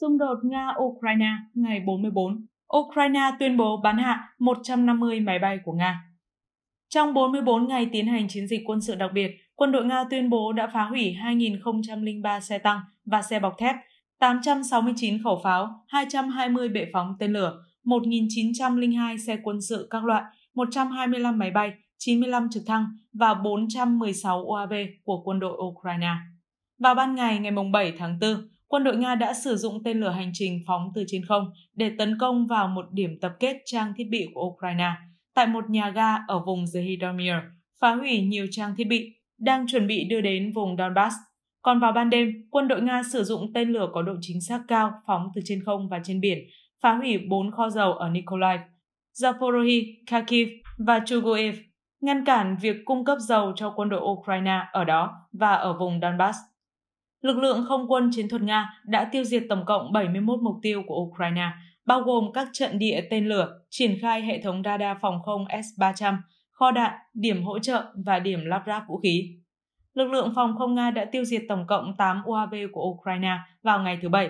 xung đột Nga-Ukraine ngày 44, Ukraine tuyên bố bắn hạ 150 máy bay của Nga. Trong 44 ngày tiến hành chiến dịch quân sự đặc biệt, quân đội Nga tuyên bố đã phá hủy 2.003 xe tăng và xe bọc thép, 869 khẩu pháo, 220 bệ phóng tên lửa, 1.902 xe quân sự các loại, 125 máy bay, 95 trực thăng và 416 UAV của quân đội Ukraine. Vào ban ngày ngày 7 tháng 4, quân đội Nga đã sử dụng tên lửa hành trình phóng từ trên không để tấn công vào một điểm tập kết trang thiết bị của Ukraine tại một nhà ga ở vùng Zhytomyr, phá hủy nhiều trang thiết bị đang chuẩn bị đưa đến vùng Donbass. Còn vào ban đêm, quân đội Nga sử dụng tên lửa có độ chính xác cao phóng từ trên không và trên biển, phá hủy bốn kho dầu ở Mykolaiv, Zaporozhye, Kharkiv và Chugoyev, ngăn cản việc cung cấp dầu cho quân đội Ukraine ở đó và ở vùng Donbass lực lượng không quân chiến thuật Nga đã tiêu diệt tổng cộng 71 mục tiêu của Ukraine, bao gồm các trận địa tên lửa, triển khai hệ thống radar phòng không S-300, kho đạn, điểm hỗ trợ và điểm lắp ráp vũ khí. Lực lượng phòng không Nga đã tiêu diệt tổng cộng 8 UAV của Ukraine vào ngày thứ Bảy.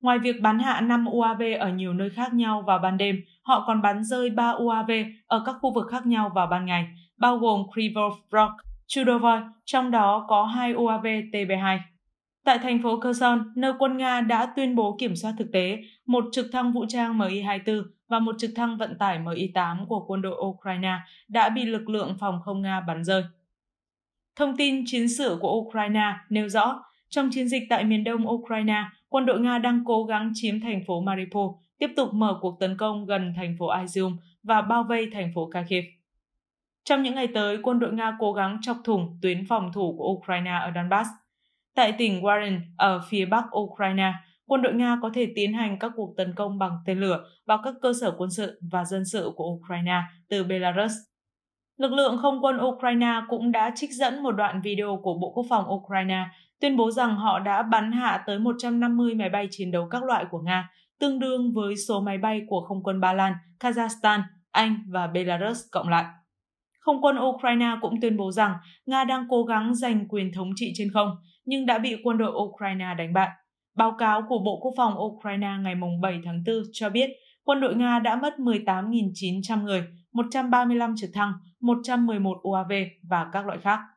Ngoài việc bắn hạ 5 UAV ở nhiều nơi khác nhau vào ban đêm, họ còn bắn rơi 3 UAV ở các khu vực khác nhau vào ban ngày, bao gồm Krivov Rog, Chudovoy, trong đó có 2 UAV TB2. Tại thành phố Kherson, nơi quân Nga đã tuyên bố kiểm soát thực tế, một trực thăng vũ trang Mi-24 và một trực thăng vận tải Mi-8 của quân đội Ukraine đã bị lực lượng phòng không Nga bắn rơi. Thông tin chiến sự của Ukraine nêu rõ, trong chiến dịch tại miền đông Ukraine, quân đội Nga đang cố gắng chiếm thành phố Mariupol, tiếp tục mở cuộc tấn công gần thành phố Izium và bao vây thành phố Kharkiv. Trong những ngày tới, quân đội Nga cố gắng chọc thủng tuyến phòng thủ của Ukraine ở Donbass – Tại tỉnh Warren ở phía bắc Ukraine, quân đội Nga có thể tiến hành các cuộc tấn công bằng tên lửa vào các cơ sở quân sự và dân sự của Ukraine từ Belarus. Lực lượng không quân Ukraine cũng đã trích dẫn một đoạn video của Bộ Quốc phòng Ukraine tuyên bố rằng họ đã bắn hạ tới 150 máy bay chiến đấu các loại của Nga, tương đương với số máy bay của không quân Ba Lan, Kazakhstan, Anh và Belarus cộng lại. Không quân Ukraine cũng tuyên bố rằng Nga đang cố gắng giành quyền thống trị trên không, nhưng đã bị quân đội Ukraine đánh bại. Báo cáo của Bộ Quốc phòng Ukraine ngày 7 tháng 4 cho biết quân đội Nga đã mất 18.900 người, 135 trực thăng, 111 UAV và các loại khác.